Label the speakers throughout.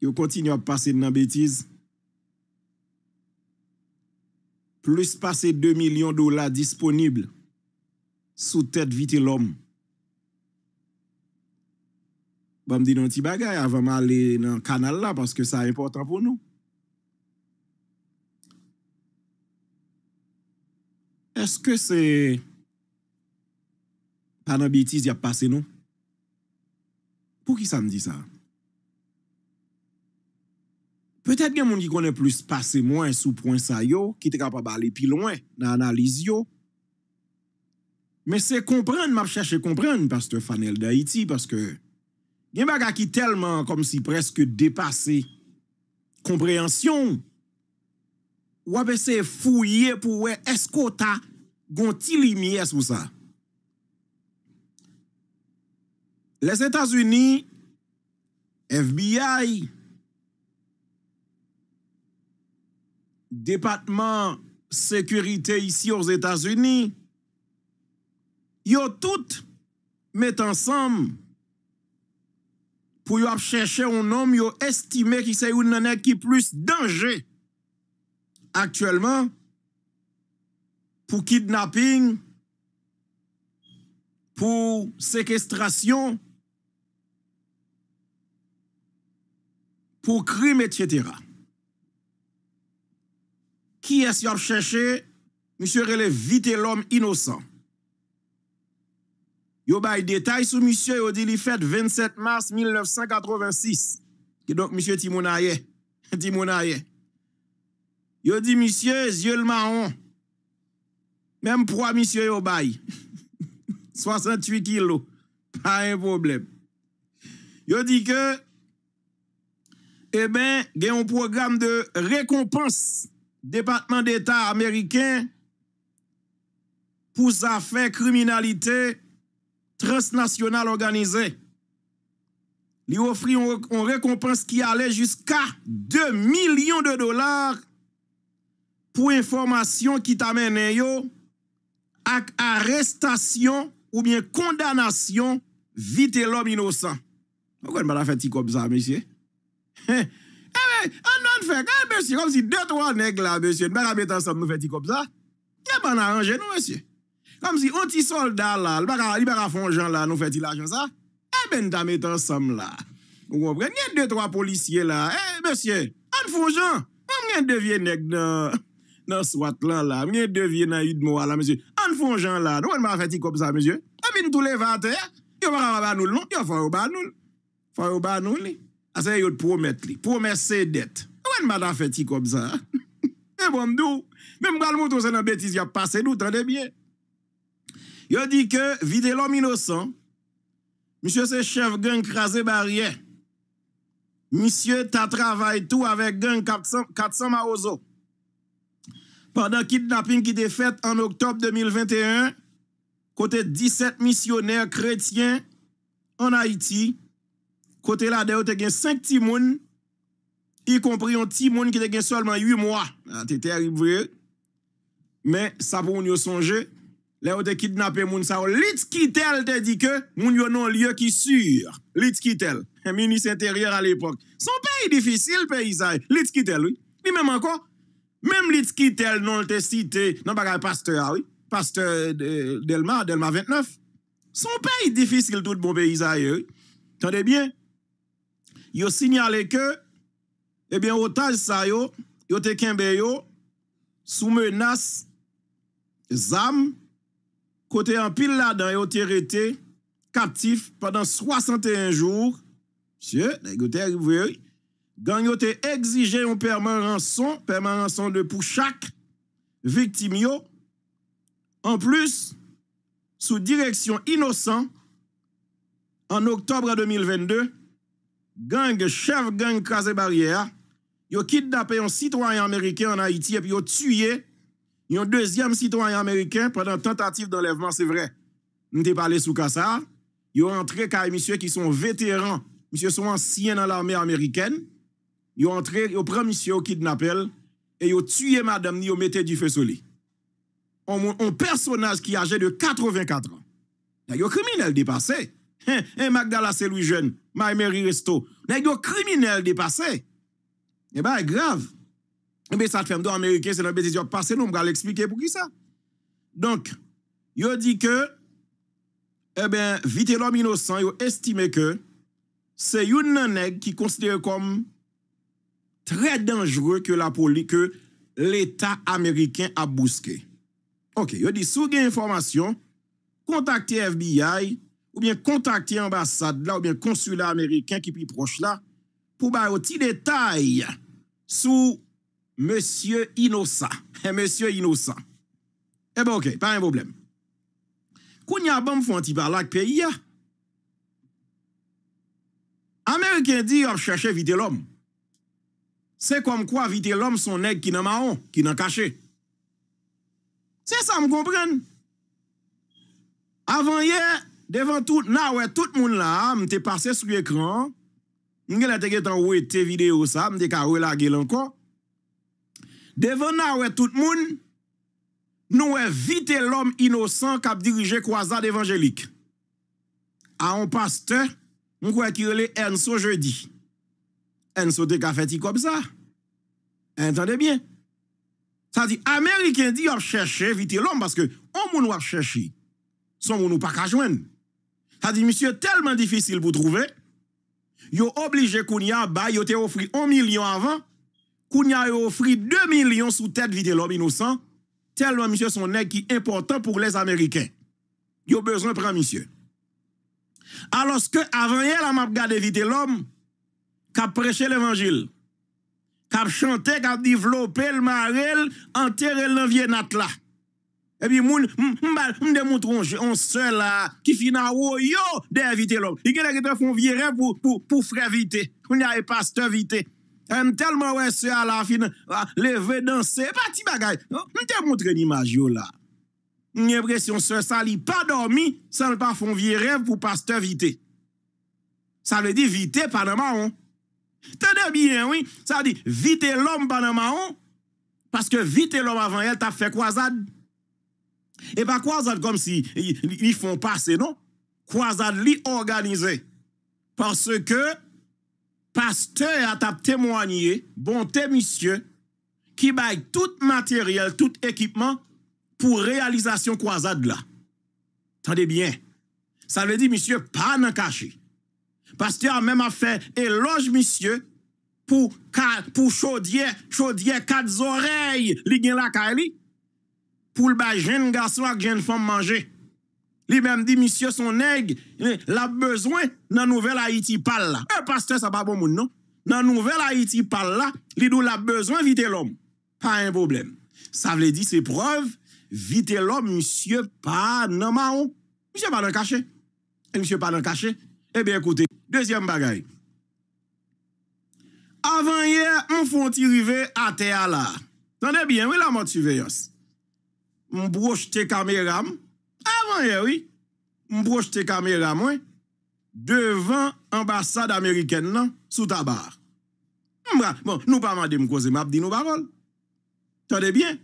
Speaker 1: Yo kontinyo ap pase nan betiz. Plus pase 2 milyon dola disponible sou tet vite l'om. Vam bon, di nan ti bagay avam ale nan kanal la paske sa importan pou nou. Eske se panan betiz ya pase nou? Pou ki sa m di sa? Pou ki sa m di sa? petèt gen moun ki konè plus pasè mwen sou pwen sa yo, ki te ka pa balè pi lwen nan analiz yo. Mè se komprèn, mè ap chèche komprèn, pastor Fanel d'Haïti, paske gen baga ki telman, kom si preske depasè, kompreansyon, wè bè se fouye pou wè eskota gon ti li miye sou sa. Les Etats-Unis, FBI, FBI, département sécurité ici aux États-Unis, ont tout met ensemble pour chercher un homme estimé qui c'est une année qui plus danger actuellement pour kidnapping pour séquestration pour crime etc est est Monsieur, ap Monsieur monsieur vite l'homme innocent. Yo bay détails sur monsieur, yo dit li 27 mars 1986. Ki donc monsieur Timonaye. Timonaye. Yo monsieur, misye yeux marron. Même monsieur yo 68 kilos. Pas un problème. Yo dit que que, eh ben gen un programme de récompense. Depatman d'Etat Ameriken pou zafen kriminalite transnasyonal organizen. Li ofri on rekompense ki ale jiska 2 milyon de dolar pou informasyon ki tamen en yo ak arrestasyon ou bien kondanasyon vite l'om inosan. Ou kon mada fè ti kom zan, mesye? He, he, he, he, fèk, an besye, kom si 2-3 nek la besye, nou fèti kop sa yab an anje nou, mesye non, kom si oti solda la, nou fèti la, nou fèti l'ajon sa e eh ben dam etan sam la nou wopre, nye 2-3 polisye la e, mesye, an fonjan mwen devye nek nan nan swat lan la, mwen devye nan yid mo an fonjan la, nou fèti kop sa, mesye, eh an bin tou levante yo fè ou banoul fè non? ou banoul asè yot promet li, promet se det ne m'a fait comme ça? Hein? Et bon, m'dou, même quand le c'est une bêtise, il a passé nous, tenez bien. Il dit que, vider l'homme innocent, monsieur c'est chef gang crasé barrière. Monsieur, ta travaillé tout avec gang 400, 400 maozo. Pendant kidnapping qui était fait en octobre 2021, côté 17 missionnaires chrétiens en Haïti, côté là, y t'as 5 timounes y compris un petit monde qui était seulement 8 mois. C'était ah, terrible, Mais ça pour nous songer, les ont kidnappé moun ça, lit kitel te dit que moun yon non lieu qui sûr. Lit kitel, ministre intérieur à l'époque. Son pays difficile, paysage. Lit kitel, oui. Ni même encore, même lit non te cité, non bagay pasteur, ah oui. Pasteur de, Delma, Delma 29. Son pays difficile, tout bon paysage, oui. Tendez bien. Yo signalé que Ebyen o taj sa yo, yo te kenbe yo, sou menas zam, kote an pil la dan yo te rete kaptif padan 61 jour, msye, gen yo te egzije yon perman ranson, perman ranson de pou chak, viktim yo, an plus, sou direksyon inosan, an oktobre 2022, genye chev genye kaze baryea, yo kidnapè yon citoyen ameriken an Haiti, epi yo tuye, yon deuxième citoyen ameriken, prenen tentatif d'enlèvement, c'est vrai, nou te pale sou kassa, yo entre kaye misye ki son veteran, misye son ansyen an l'armè ameriken, yo entre, yo pre misye yo kidnapè, epi yo tuye madame ni yo mette di fè soli, yon personaj ki age de 84 an, yon kriminelle depase, yon magdalase louis jeune, maymeri resto, yon kriminelle depase, Eba, eh e grave. Ebe, eh sa te ferme do Amerike, se nan bete diyo pase nou, mga l'explike pou ki sa. Donk, yo di ke, ebe, eh vite lom inosan, yo estime ke, se yon nan neg ki konside yo kom, tre dangere ke la poli, ke l'Etat Amerike a buske. Ok, yo di souge informasyon, kontakte FBI, ou bien kontakte ambasade la, ou bien konsula Amerike ki pri proche la, pou bayo ti detay sou Monsie Inosa. Eh, Monsie Inosa. Ebe eh ok, pa yon boblem. Koun ya bom fwen ti balak peyi ya. Ameriken di ob chèche vide l'om. Se kom kwa vide l'om son neg ki nan maon, ki nan kache. Se sa m konpren. Avan ye, devan tout, na we tout moun la, m te pase sou ekran. Mwen gen la te gen tan wè te videyo sa, mwen de ka wè la gen lankon. De vè nan wè tout moun, nou wè vite l'om inosan kap dirije kwa zade evanjelik. A an paste, mwen kwa ki wè lè enso je di. Enso de ka feti kop sa. Entende bien. Sa di, Ameriken di wè chèche vite l'om, paske om moun wè chèche son moun wè pa kajwen. Sa di, misye, telman difisil pou trouvek, yo obligé Kounia ba yo te offri 1 million avant, Kounia yo offri 2 millions sous tête vite l'homme innocent, tellement monsieur son nèg qui important pour les Américains. Yo besoin prend monsieur. Alors que avant hier la m'a regardé vite l'homme qu'a prêché l'évangile, qui a chanté, a développé le marel, enterré l'enviennat là. Epi moun, mbèl, mdè moutron joun se la, ki finan woy yo, dè evite lòm. I genè ki te fon vie rev pou, pou, pou frevite. Moun nè ay pas te evite. M telman wè se ala, finan, le ve dansè, pati bagay. Non, m te moutron imaj yo la. M nè presyon se sali, pa dormi, se l pa fon vie rev pou pas te evite. Sa lè di vite panama on. Te dè bien, oui. Sa lè di vite lòm panama on. Paske vite lòm avan el, ta fe kwa zan? E pa kwa zade kom si li fon pase, non? Kwa zade li organize. Parce ke pasteur atap temwanyi, bonte misye, ki bay tout materiel, tout ekipman, pou realizasyon kwa zade la. Tande bien. Sa le di misye, pa nan kache. Pasteur menman fe eloj misye, pou chodye kat zorey li gnen la ka eli, pou l'ba jen gason ak jen fòm manje. Li mèm di, misye, son neg, la bezwen nan nouvel Haiti pal la. E paste, sa pa bon moun nou. Nan nouvel Haiti pal la, li nou la bezwen vite l'om. Pa yon problem. Sa vle di, se preuve, vite l'om, misye, pa nan ma ou. Misye pa nan kache. E eh, misye pa nan kache. Ebe, eh ekote, dezyem bagay. Avan ye, mfonti rive ate ala. Tande bien, wè la motiveyos? m brojte kameram, avan ye eh wii, m brojte kameram wii, devan ambasade Ameriken lan, sou ta bar. M bra, bon, nou pa mande m kose map, di nou barol. Tade bien.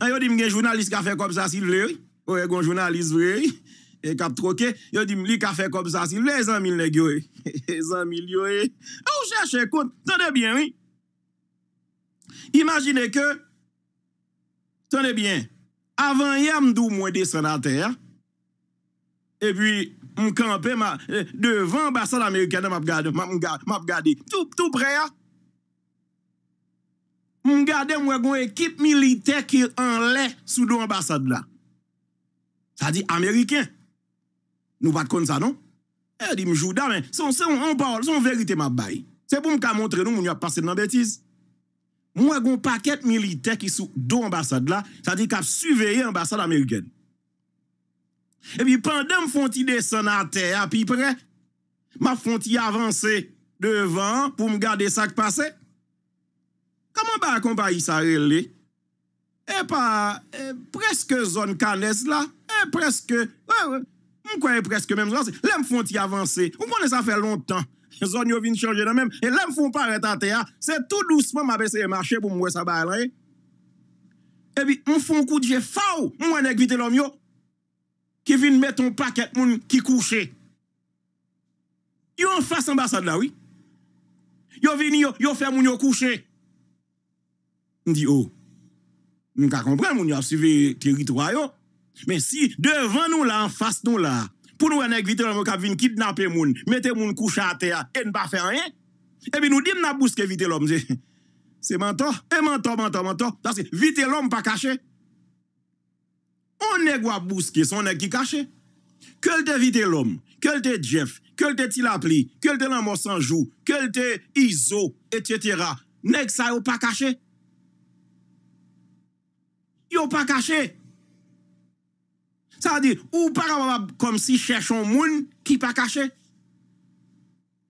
Speaker 1: Ah, a oh, eh, eh, yo dim gen jounalist ka fe kom sa sil vle wii, ou e gon jounalist vle wii, e kap troke, yo dim li ka fe kom sa sil vle, e zanmil ne gyo wii, e zanmil yo wii, ou chache kont, tade bien wii. Imagine ke, Sonebyen, avan yam dou mwen de sanater, epi mwen kampe ma devan ambasade Amerikane map gade, map gade tou pre ya. Mwen gade mwen gwen ekip milite ki an le sou do ambasade la. Sa di Amerikane. Nou bat kon sa non? E di mjou da men, son verite map bay. Se pou mwen kam montre nou mwen yon pase nan betise. Mwen goun paket milite ki sou do ambasade la, sa di kap suveyi ambasade Ameriken. E pi pande m fon ti desen a te, api pre, ma fon ti avanse devan pou m gade sak pase. Kaman ba akon ba yi sa rele, e eh pa eh, preske zon kanez la, e eh, preske, m kwenye preske menm zon, le m fon ti avanse, m kwenye sa fe lontan. zon yo vin chanje nan men, e lem foun pa retante ya, se tout lousman ma beseye marche pou mwen sa balre. E bi, mwen foun kou dije faw, mwen anegvite lom yo, ki vin met ton paket moun ki kouche. Yo an fass ambasade la, oui. Yo vini yo, yo fè moun yo kouche. Ndi yo, oh, mwen ka kompre moun yo apsive teritoryo, men si devan nou la, an fass nou la, Poun wè nèk vitè lòm wè kap vin kidnapè moun, metè moun koucha a tè ya, en ba fè an yè. E Ebi nou dim nan bouske vitè lòm zè. Se mantò. E mantò, mantò, mantò. Tansè, vitè lòm pa kachè. On nèk wap bouske, son nèk ki kachè. Kèl de vitè lòm, kèl de Jeff, kèl de Tilapli, kèl de Lama Sanjou, kèl de Izo, et cetera, nèk sa yo pa kachè. Yo pa kachè. Sa di, ou paraman, kom si chèchon moun ki pa kache.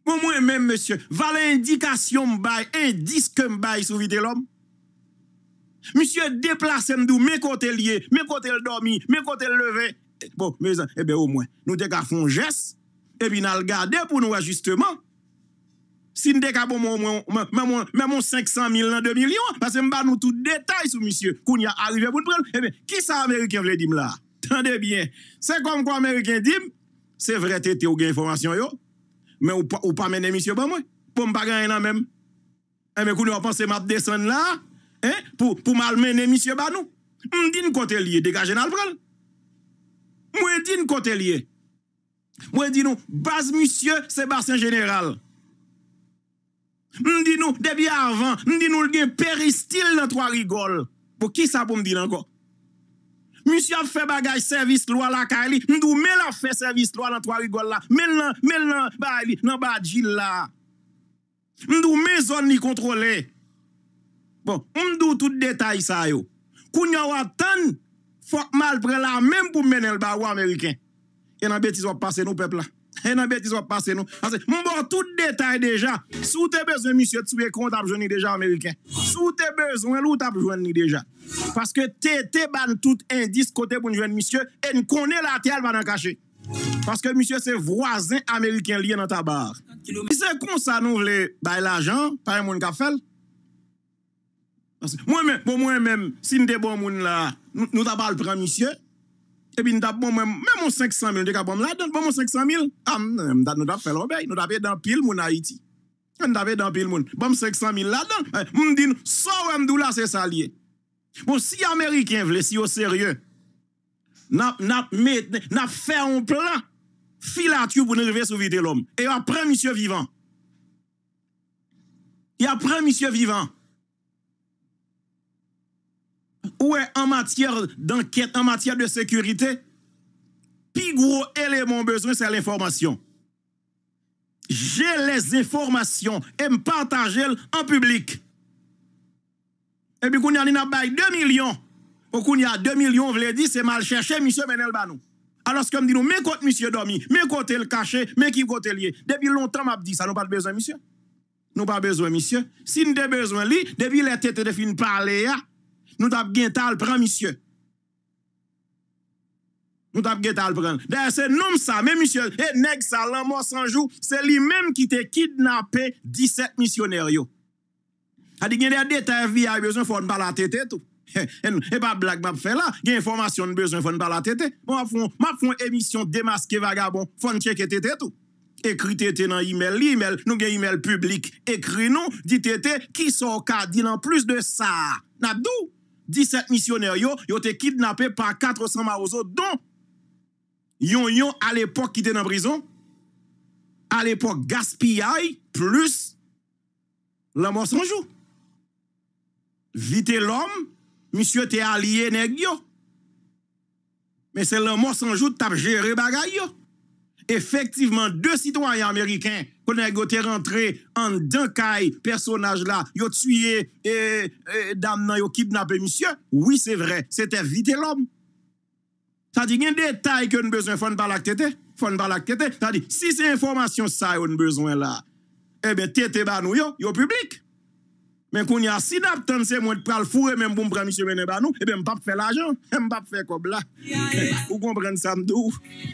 Speaker 1: Moun mwen mèm, monsye, valè indikasyon mba, indiske mba, sou vide lòm. Monsye, deplase mdou mè kote liye, mè kote ldo mi, mè kote leve. Bon, mè zan, ebe, eh ou mwen, nou dek a fon jès, ebi nan lgade pou nou a, justeman. Si nou dek a bon moun, mè mou, mè moun 500 mil nan 2.000 liyon, mase mba nou tout detay sou, monsye, koun y a arrive pou tprel. Ebe, eh ki sa Amerikè mwen li dim la? Tande bien, se kom kwa Ameriken dim, se vre te te ou gen informasyon yo, men ou pa men ne misye ban mwen, pou m bagan enan men. E men kou nou apan se mat desen la, pou mal men ne misye ban nou. Mwen di nou kote liye, degajen al pral. Mwen di nou kote liye. Mwen di nou, bas misye, se basen general. Mwen di nou, debi avan, mwen di nou lge peristil nan troa rigol. Po ki sa pou m di nan kwa? Moussia fè bagaj servis lwa lakay li, mdou mè la fè servis lwa lantwa rigol la, mè nan, mè nan, ba li, nan ba jil la. Mdou mè zon ni kontrole. Bon, mdou tout detay sa yo. Kou nyawa tan, fok mal pre la, mèm pou menel ba ou Ameriken. E nan betis wap pase nou pepla. E nan beti zwa pase nou Moun bon tout detay deja Sou te bezwen misye Sou te bezwen lout apjwen ni deja Paske te te ban tout indis Kote pou njwen misye E n konen la tial vana kache Paske misye se vwazen ameliken liye nan tabar Se kon sa nou vle Bay la jan Moun mwen mwen mwen Si n de bon moun la Nou tabal pran misye Epi nou dap bon men, men mon 500 mil de ka bon ladan, bon mon 500 mil, am, ah, nou dap felon bey, nou dap e dan pil moun Haiti. Nou dap e dan pil moun, bon 500 mil ladan, moun din, so wèm dou la se salye. Bon si Amerikien vle, si yo serye, nap met, nap fè an plan, fila tyou pou nou revè sou vide lom. E apren misye vivan, e apren misye vivan. Ouè, an matyèr d'ankèt, an matyèr de sèkürite, pi gro elè mon bezwen, sè l'informasyon. Jè lè zè informasyon, e m'pantajèl an publik. E bi kounyan in ap bay, dè milyon. Ou kounyan, dè milyon, vle di, se mal chèche, misè menèl ban nou. An lòs kèm di nou, mè kote misè domi, mè kote lè kache, mè ki kote liè. Dè bi lontan m'ap di, sa nou pa dè bezwen misè. Nou pa bezwen misè. Si nou dè bezwen li, dè bi lè tète dè fin par lè ya, Nou tap gen tal pran, misye. Nou tap gen tal pran. De se noum sa, me misye, e neg sa lan mò sanjou, se li mèm ki te kidnapè diset misioneryo. Adi gen de a detay vi a, yo bezon fòn bala tete, tou. E pa e blag map fè la, gen informasyon yo bezon fòn bala tete. Ma fòn emisyon demaske vagabon, fòn tjek etete, tou. Ekri tete nan imel li, nou gen imel publik. Ekri nou, di tete, ki so ka di nan plus de sa. Na dòou? 17 misyoner yo, yo te kidnapè pa 400 marouzo don. Yon yon al epok ki den nan brison, al epok gaspiyay plus la mòs anjou. Vite lòm, misyon te aliyè neg yo. Men se la mòs anjou tap jere bagay yo. efektiveman, de sitwanyan Amerikan, konen gote rentre, an dankay, personaj la, yo tuye, dam nan yo kibnap e misyon, oui, se vre, se te vite lom. Sa di, gen detay ke yon bezwen, fon balak tete, fon balak tete, sa di, si se informasyon sa yon bezwen eh la, ebe tete banou yo, yo publik. Men konen asinap, tan se mwen pral fure, men mboum pran misyon menen banou, ebe mbap fe la jan, mbap fe kobla. Ou konbren sa mdou. Ou konbren sa mdou.